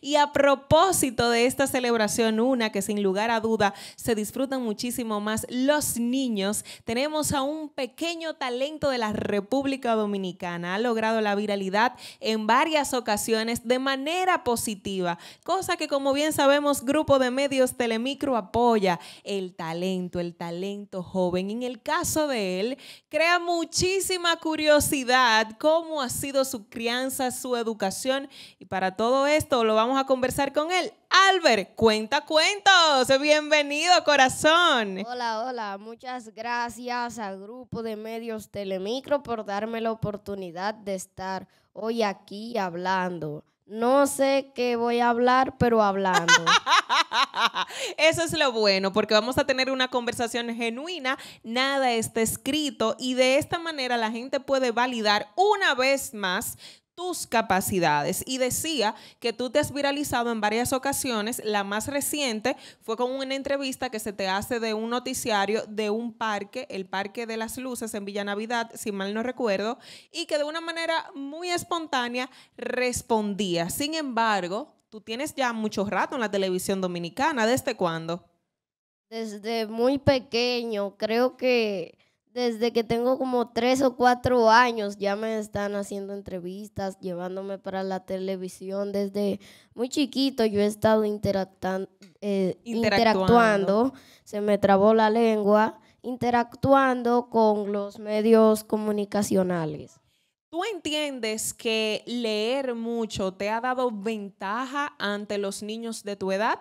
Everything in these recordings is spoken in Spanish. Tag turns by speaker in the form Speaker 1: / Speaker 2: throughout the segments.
Speaker 1: Y a propósito de esta celebración, una que sin lugar a duda se disfrutan muchísimo más los niños, tenemos a un pequeño talento de la República Dominicana. Ha logrado la viralidad en varias ocasiones de manera positiva, cosa que como bien sabemos, Grupo de Medios Telemicro apoya el talento, el talento joven. En el caso de él, crea muchísima curiosidad cómo ha sido su crianza, su educación y para todo esto lo vamos vamos a conversar con él. Albert, cuenta cuentos. Bienvenido, corazón.
Speaker 2: Hola, hola. Muchas gracias al grupo de medios Telemicro por darme la oportunidad de estar hoy aquí hablando. No sé qué voy a hablar, pero hablando.
Speaker 1: Eso es lo bueno, porque vamos a tener una conversación genuina, nada está escrito y de esta manera la gente puede validar una vez más tus capacidades. Y decía que tú te has viralizado en varias ocasiones. La más reciente fue con una entrevista que se te hace de un noticiario de un parque, el Parque de las Luces en Villa Navidad, si mal no recuerdo, y que de una manera muy espontánea respondía. Sin embargo, tú tienes ya mucho rato en la televisión dominicana. ¿Desde cuándo?
Speaker 2: Desde muy pequeño. Creo que desde que tengo como tres o cuatro años ya me están haciendo entrevistas, llevándome para la televisión. Desde muy chiquito yo he estado eh, interactuando. interactuando, se me trabó la lengua, interactuando con los medios comunicacionales.
Speaker 1: ¿Tú entiendes que leer mucho te ha dado ventaja ante los niños de tu edad?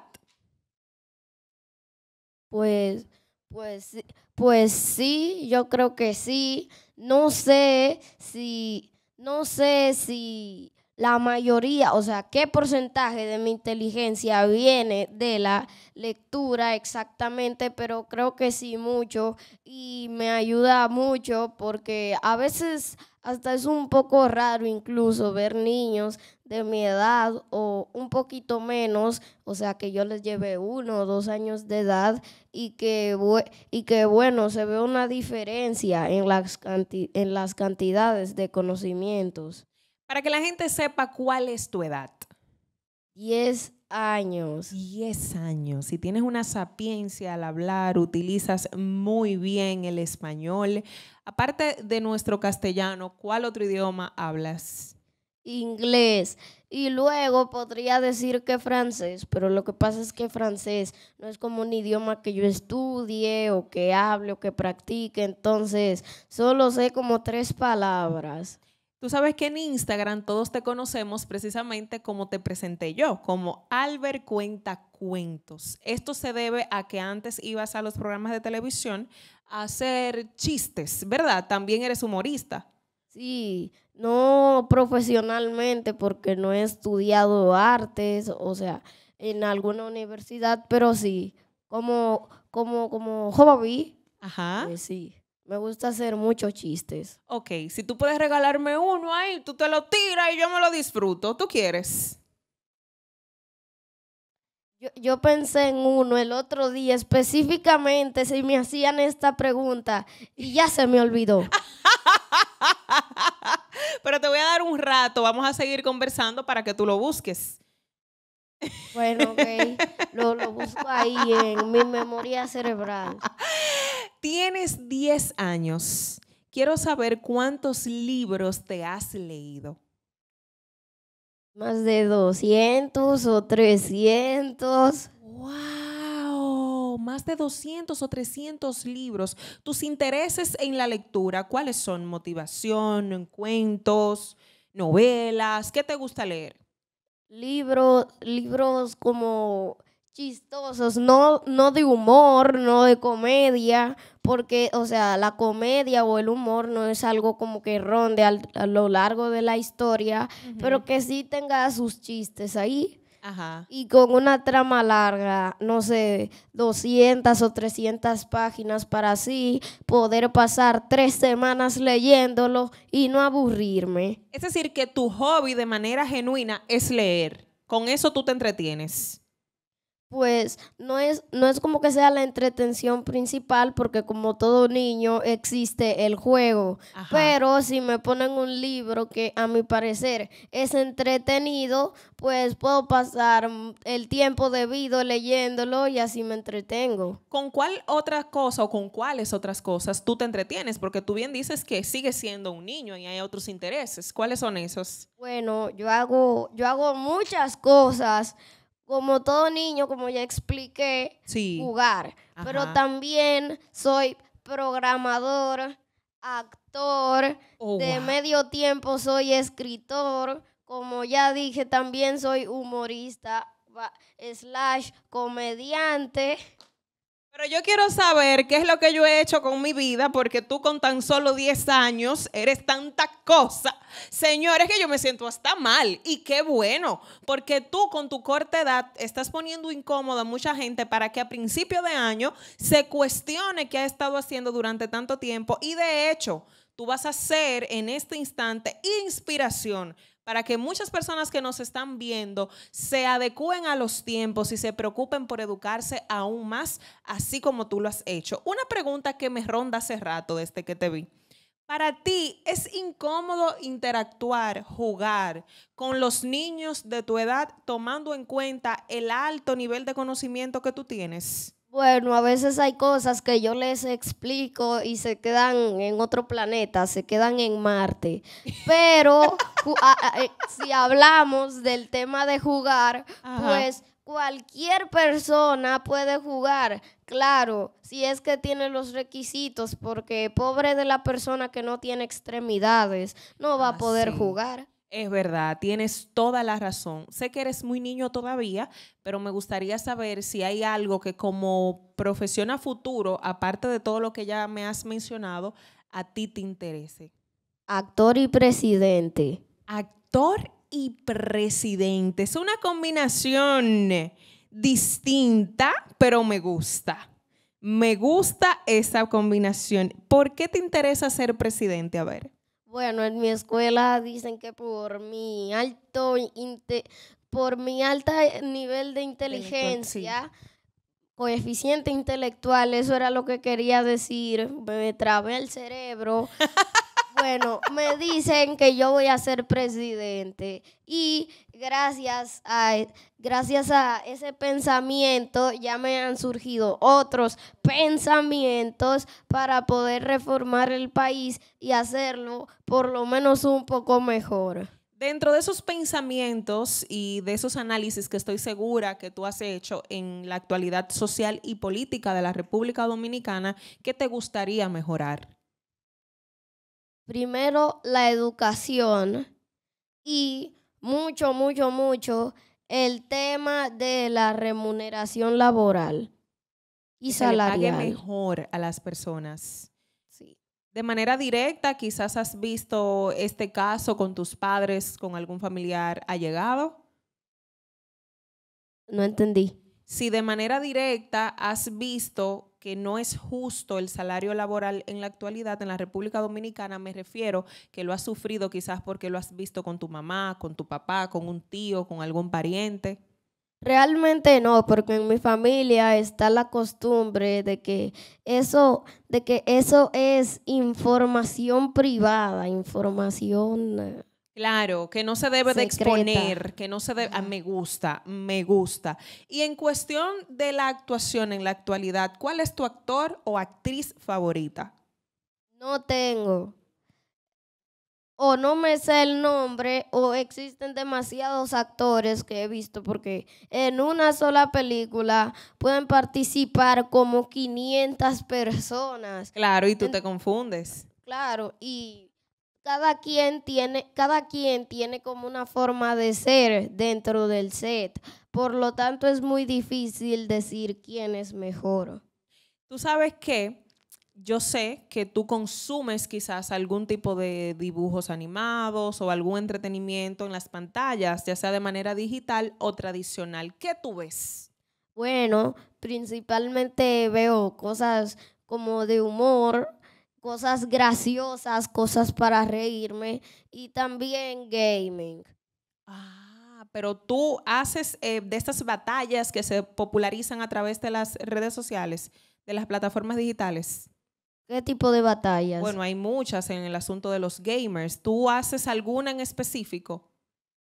Speaker 1: Pues,
Speaker 2: pues pues sí, yo creo que sí. No sé si, no sé si la mayoría, o sea, qué porcentaje de mi inteligencia viene de la lectura exactamente, pero creo que sí mucho y me ayuda mucho porque a veces hasta es un poco raro incluso ver niños de mi edad o un poquito menos, o sea, que yo les lleve uno o dos años de edad y que, y que bueno, se ve una diferencia en las, en las cantidades
Speaker 1: de conocimientos. Para que la gente sepa cuál es tu edad. Diez años. Diez años. Si tienes una sapiencia al hablar, utilizas muy bien el español. Aparte de nuestro castellano, ¿cuál otro idioma hablas? Inglés. Y luego podría decir
Speaker 2: que francés, pero lo que pasa es que francés no es como un idioma que yo estudie o que hable o que practique, entonces solo sé como tres palabras.
Speaker 1: Tú sabes que en Instagram todos te conocemos precisamente como te presenté yo, como Albert Cuenta Cuentos. Esto se debe a que antes ibas a los programas de televisión a hacer chistes, ¿verdad? También eres humorista.
Speaker 2: Sí, no profesionalmente porque no he estudiado artes, o sea, en alguna universidad, pero sí, como, como, como hobby, Ajá. Pues sí. Me gusta hacer muchos chistes.
Speaker 1: Ok, si tú puedes regalarme uno ahí, tú te lo tiras y yo me lo disfruto. ¿Tú quieres?
Speaker 2: Yo, yo, pensé en uno el otro día específicamente si me hacían esta pregunta y ya se me olvidó.
Speaker 1: Pero te voy a dar un rato, vamos a seguir conversando para que tú lo busques.
Speaker 2: Bueno, ok. Lo, busco ahí en mi memoria cerebral.
Speaker 1: Tienes 10 años. Quiero saber cuántos libros te has leído.
Speaker 2: Más de 200 o 300.
Speaker 1: ¡Wow! más de 200 o 300 libros. Tus intereses en la lectura, ¿cuáles son? Motivación, cuentos, novelas, ¿qué te gusta leer? Libros,
Speaker 2: libros como chistosos, no, no de humor, no de comedia, porque, o sea, la comedia o el humor no es algo como que ronde a lo largo de la historia, pero que sí tenga sus chistes ahí. Y con una trama larga, no sé, 200 o 300 páginas para así poder pasar tres semanas leyéndolo y no aburrirme.
Speaker 1: Es decir, que tu hobby de manera genuina es leer. Con eso tú te entretienes
Speaker 2: pues no es, no es como que sea la entretención principal, porque como todo niño existe el juego. Pero si me ponen un libro que a mi parecer es entretenido, pues puedo pasar
Speaker 1: el tiempo debido leyéndolo y así me entretengo. ¿Con cuál otra cosa o con cuáles otras cosas tú te entretienes? Porque tú bien dices que sigues siendo un niño y hay otros intereses. ¿Cuáles son esos?
Speaker 2: Bueno, yo hago, yo hago muchas cosas como todo niño, como ya expliqué, jugar. Pero también soy programador, actor, oh, de medio tiempo soy escritor, como ya dije, también soy humorista, slash comediante.
Speaker 1: Pero yo quiero saber qué es lo que yo he hecho con mi vida, porque tú con tan solo 10 años eres tanta cosa. Señores, que yo me siento hasta mal. Y qué bueno, porque tú con tu corta edad estás poniendo incómoda a mucha gente para que a principio de año se cuestione qué ha estado haciendo durante tanto tiempo. Y de hecho, tú vas a ser en este instante inspiración para que muchas personas que nos están viendo se adecúen a los tiempos y se preocupen por educarse aún más, así como tú lo has hecho. Una pregunta que me ronda hace rato desde este que te vi. Para ti es incómodo interactuar, jugar con los niños de tu edad tomando en cuenta el alto nivel de conocimiento que tú tienes.
Speaker 2: Bueno, a veces hay cosas que yo les explico y se quedan en otro planeta, se quedan en Marte. Pero eh, si hablamos del tema de jugar, pues cualquier persona puede jugar. Claro, si es que tiene los requisitos, porque pobre de la persona que no tiene extremidades,
Speaker 1: no va a ah, poder jugar. Es verdad, tienes toda la razón. Sé que eres muy niño todavía, pero me gustaría saber si hay algo que como profesión a futuro, aparte de todo lo que ya me has mencionado, a ti te interese. Actor y presidente. Actor y presidente. Es una combinación distinta, pero me gusta. Me gusta esa combinación. ¿Por qué te interesa ser presidente? A ver.
Speaker 2: Bueno, en mi escuela dicen que por mi alto por mi nivel de inteligencia, coeficiente intelectual, eso era lo que quería decir. Me trabé el cerebro Bueno, me dicen que yo voy a ser presidente y gracias a, e, gracias a ese pensamiento ya me han surgido otros pensamientos para poder reformar el país y hacerlo por lo menos un poco mejor.
Speaker 1: Dentro de esos pensamientos y de esos análisis que estoy segura que tú has hecho en la actualidad social y política de la República Dominicana, ¿qué te gustaría mejorar?
Speaker 2: primero la educación y mucho, mucho, mucho el tema de la remuneración laboral y salarial. Que mejor
Speaker 1: a las personas. Sí. De manera directa, quizás has visto este caso con tus padres, con algún familiar allegado. No entendí. Si de manera directa has visto que no es justo el salario laboral en la actualidad en la República Dominicana, me refiero que lo has sufrido quizás porque lo has visto con tu mamá, con tu papá, con un tío, con algún pariente.
Speaker 2: Realmente no, porque en mi familia está la costumbre de que eso, de que eso es información privada, información eh,
Speaker 1: Claro, que no se debe de exponer, que no se debe... Ah, me gusta, me gusta. Y en cuestión de la actuación en la actualidad, ¿cuál es tu actor o actriz favorita? No tengo.
Speaker 2: O no me sé el nombre, o existen demasiados actores que he visto, porque en una sola película pueden participar como 500 personas.
Speaker 1: Claro, y tú te confundes. Claro,
Speaker 2: y cada quien tiene, cada quien tiene como una forma de ser dentro del set. Por lo tanto, es muy difícil decir quién es mejor.
Speaker 1: Tú sabes que yo sé que tú consumes quizás algún tipo de dibujos animados o algún entretenimiento en las pantallas, ya sea de manera digital o tradicional. ¿Qué tú ves?
Speaker 2: Bueno, principalmente veo cosas como de humor, cosas graciosas, cosas para reírme
Speaker 1: y también gaming. Ah, pero tú haces eh, de estas batallas que se popularizan a través de las redes sociales, de las plataformas digitales.
Speaker 2: ¿Qué tipo de batallas?
Speaker 1: Bueno, hay muchas en el asunto de los gamers. ¿Tú haces alguna en específico?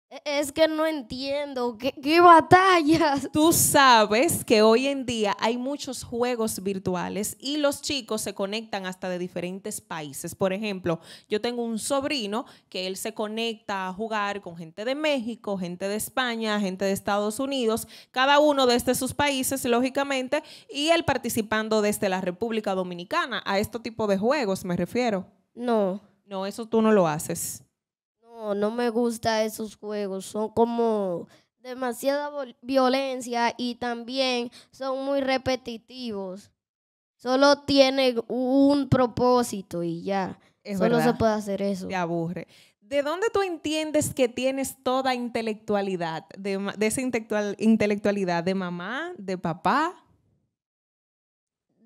Speaker 1: E, es que no entiendo, ¿Qué, batallas? Tú sabes que hoy en día hay muchos juegos virtuales y los chicos se conectan hasta de diferentes países. Por ejemplo, yo tengo un sobrino que él se conecta a jugar con gente de México, gente de España, gente de Estados Unidos, cada uno desde sus países, lógicamente, y él participando desde la República Dominicana. A este tipo de juegos me refiero. No. No, eso tú no lo haces.
Speaker 2: No, me gustan esos juegos. Son como demasiada violencia y también son muy repetitivos. Solo tiene un propósito y ya. Solo se puede hacer eso. Te aburre.
Speaker 1: ¿De dónde tú entiendes que tienes toda intelectualidad? De, esa intelectualidad de mamá, de papá,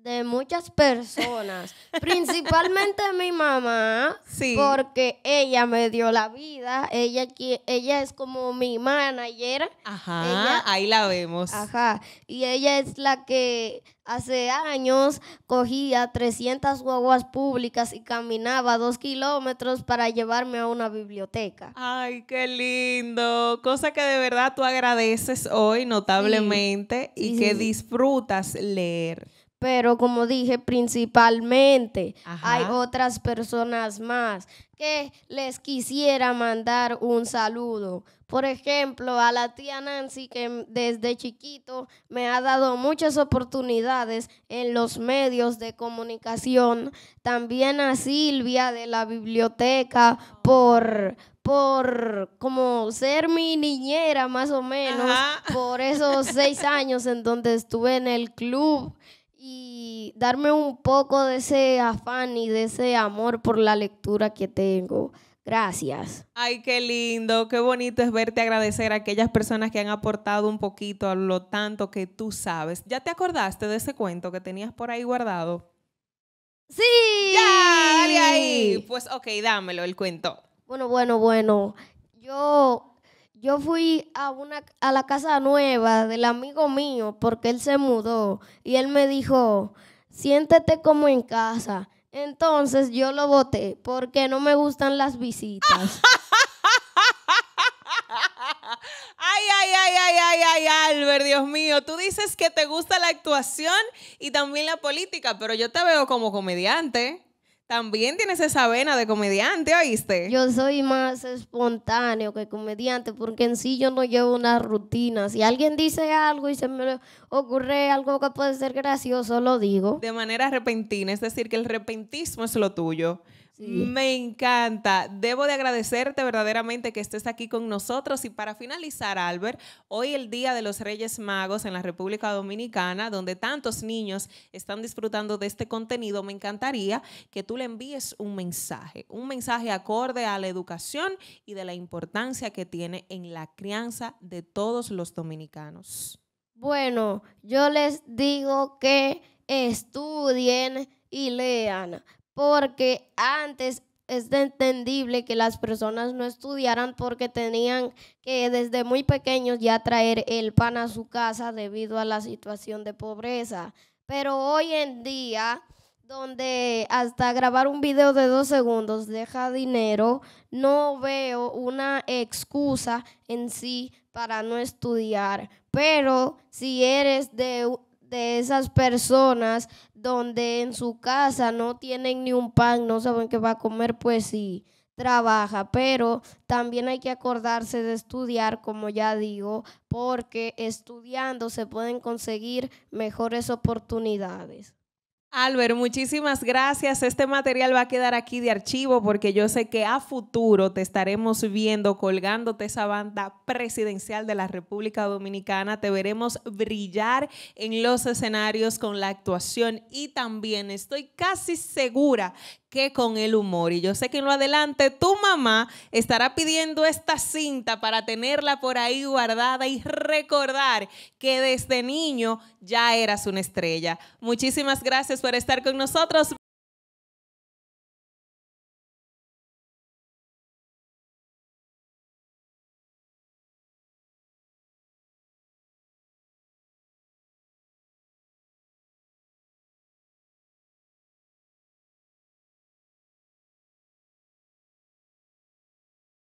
Speaker 1: de muchas personas, principalmente mi mamá, porque ella me dio la
Speaker 2: vida, ella, ella es como mi manager. Ajá,
Speaker 1: ahí la vemos. Ajá,
Speaker 2: y ella es la que hace años cogía 300 guaguas públicas y caminaba dos kilómetros para llevarme a una biblioteca. Ay, qué
Speaker 1: lindo, cosa que de verdad tú agradeces hoy notablemente y que disfrutas leer pero como dije,
Speaker 2: principalmente hay otras personas más que les quisiera mandar un saludo. Por ejemplo, a la tía Nancy que desde chiquito me ha dado muchas oportunidades en los medios de comunicación. También a Silvia de la biblioteca por por como ser mi niñera más o menos por esos seis años en donde estuve en el club y darme un poco de ese afán y de ese amor por la lectura que tengo. Gracias.
Speaker 1: Ay, qué lindo, qué bonito es verte agradecer a aquellas personas que han aportado un poquito a lo tanto que tú sabes. ¿Ya te acordaste de ese cuento que tenías por ahí guardado? Sí. Ya, dale ahí. Pues ok, dámelo el cuento.
Speaker 2: Bueno, bueno, bueno. Yo yo fui a, una, a la casa nueva del amigo mío porque él se mudó y él me dijo, siéntete como en casa. Entonces yo lo voté porque no me gustan las visitas.
Speaker 1: Ay, ay, ay, ay, ay, ay, Albert, Dios mío, tú dices que te gusta la actuación y también la política, pero yo te veo como comediante. También tienes esa vena de comediante, ¿oíste? Yo
Speaker 2: soy más espontáneo que comediante porque en sí yo no llevo una rutina. Si alguien dice algo y se me ocurre algo que puede ser gracioso, lo digo.
Speaker 1: De manera repentina, es decir, que el repentismo es lo tuyo. Me encanta. Debo de agradecerte verdaderamente que estés aquí con nosotros. Y para finalizar, Albert, hoy el Día de los Reyes Magos en la República Dominicana, donde tantos niños están disfrutando de este contenido, me encantaría que tú le envíes un mensaje, un mensaje acorde a la educación y de la importancia que tiene en la crianza de todos los dominicanos.
Speaker 2: Bueno, yo les digo que estudien y lean, porque antes es entendible que las personas no estudiaran porque tenían que desde muy pequeños ya traer el pan a su casa debido a la situación de pobreza. Pero hoy en día, donde hasta grabar un video de dos segundos deja dinero, no veo una excusa en sí para no estudiar. Pero si eres de de esas personas donde en su casa no tienen ni un pan, no saben qué va a comer, pues sí, trabaja. Pero también hay que acordarse de estudiar, como ya digo, porque estudiando se pueden conseguir mejores oportunidades.
Speaker 1: Albert, muchísimas gracias. Este material va a quedar aquí de archivo porque yo sé que a futuro te estaremos viendo colgándote esa banda presidencial de la República Dominicana. Te veremos brillar en los escenarios con la actuación y también estoy casi segura que con el humor. Y yo sé que en lo adelante tu mamá estará pidiendo esta cinta para tenerla por ahí guardada y recordar que desde niño ya eras una estrella. Muchísimas gracias por estar con nosotros.